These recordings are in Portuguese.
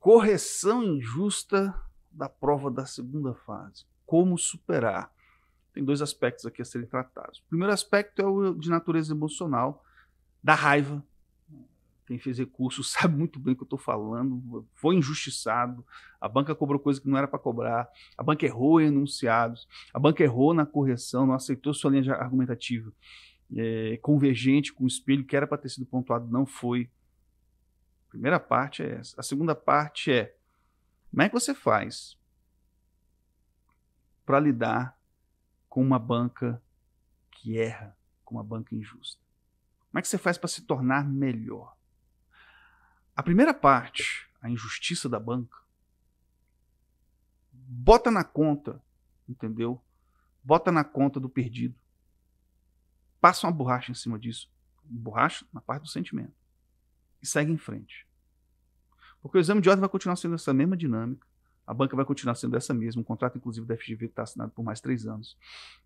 Correção injusta da prova da segunda fase. Como superar? Tem dois aspectos aqui a serem tratados. O primeiro aspecto é o de natureza emocional, da raiva. Quem fez recurso sabe muito bem o que eu estou falando. Foi injustiçado, a banca cobrou coisa que não era para cobrar, a banca errou em enunciados, a banca errou na correção, não aceitou sua linha argumentativa é, convergente com o espelho, que era para ter sido pontuado, não foi. A primeira parte é essa. A segunda parte é como é que você faz para lidar com uma banca que erra, com uma banca injusta? Como é que você faz para se tornar melhor? A primeira parte, a injustiça da banca, bota na conta, entendeu? Bota na conta do perdido. Passa uma borracha em cima disso, borracha na parte do sentimento e segue em frente. Porque o exame de ordem vai continuar sendo essa mesma dinâmica. A banca vai continuar sendo essa mesma. o contrato, inclusive, da FGV está assinado por mais três anos.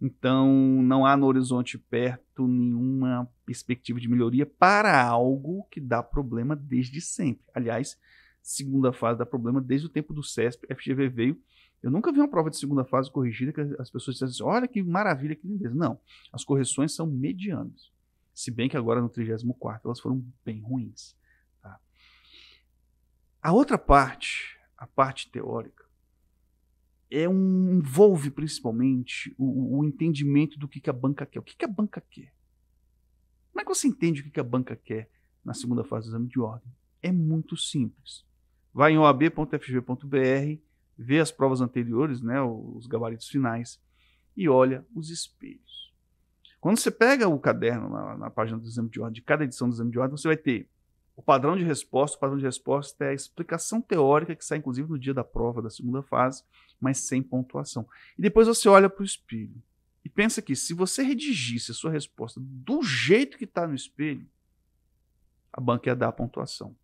Então, não há no horizonte perto nenhuma perspectiva de melhoria para algo que dá problema desde sempre. Aliás, segunda fase dá problema desde o tempo do CESP. A FGV veio. Eu nunca vi uma prova de segunda fase corrigida que as pessoas dissessem assim, olha que maravilha, que lindeza. Não, as correções são medianas. Se bem que agora no 34 elas foram bem ruins. A outra parte, a parte teórica, é um, envolve principalmente o, o entendimento do que, que a banca quer. O que, que a banca quer? Como é que você entende o que, que a banca quer na segunda fase do exame de ordem? É muito simples. Vai em oab.fg.br, vê as provas anteriores, né, os gabaritos finais, e olha os espelhos. Quando você pega o caderno na, na página do exame de ordem, de cada edição do exame de ordem, você vai ter o padrão de resposta, o padrão de resposta é a explicação teórica que sai, inclusive, no dia da prova da segunda fase, mas sem pontuação. E depois você olha para o espelho e pensa que se você redigisse a sua resposta do jeito que está no espelho, a banca ia dar a pontuação.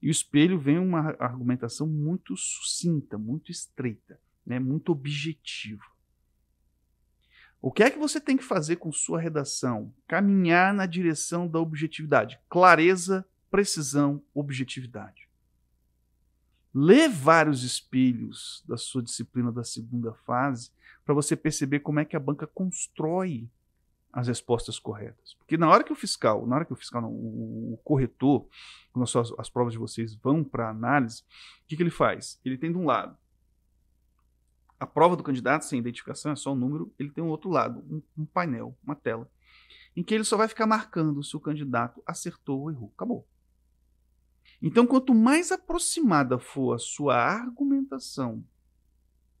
E o espelho vem uma argumentação muito sucinta, muito estreita, né? muito objetiva. O que é que você tem que fazer com sua redação? Caminhar na direção da objetividade, clareza precisão, objetividade. Levar vários espelhos da sua disciplina da segunda fase para você perceber como é que a banca constrói as respostas corretas. Porque na hora que o fiscal, na hora que o fiscal, não, o corretor, quando as, suas, as provas de vocês vão para análise, o que, que ele faz? Ele tem de um lado a prova do candidato sem identificação é só um número, ele tem um outro lado, um, um painel, uma tela, em que ele só vai ficar marcando se o candidato acertou ou errou. Acabou. Então, quanto mais aproximada for a sua argumentação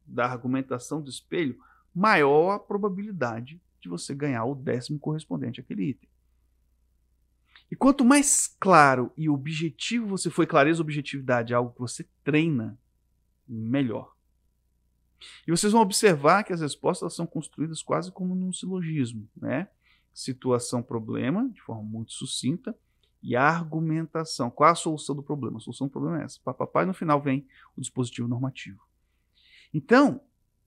da argumentação do espelho, maior a probabilidade de você ganhar o décimo correspondente àquele item. E quanto mais claro e objetivo você for, clareza e objetividade é algo que você treina, melhor. E vocês vão observar que as respostas são construídas quase como num silogismo, né? Situação, problema, de forma muito sucinta, e argumentação. Qual é a solução do problema? A solução do problema é essa. Papai, no final vem o dispositivo normativo. Então,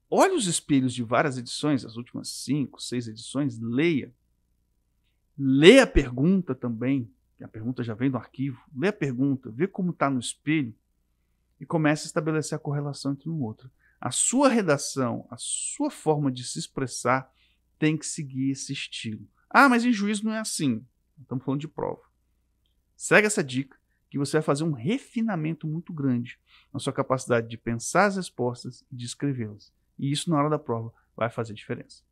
olhe os espelhos de várias edições, as últimas cinco, seis edições, leia. Leia a pergunta também, a pergunta já vem do arquivo. Leia a pergunta, vê como está no espelho e comece a estabelecer a correlação entre um outro. A sua redação, a sua forma de se expressar tem que seguir esse estilo. Ah, mas em juízo não é assim. Estamos falando de prova. Segue essa dica que você vai fazer um refinamento muito grande na sua capacidade de pensar as respostas e de escrevê-las. E isso na hora da prova vai fazer diferença.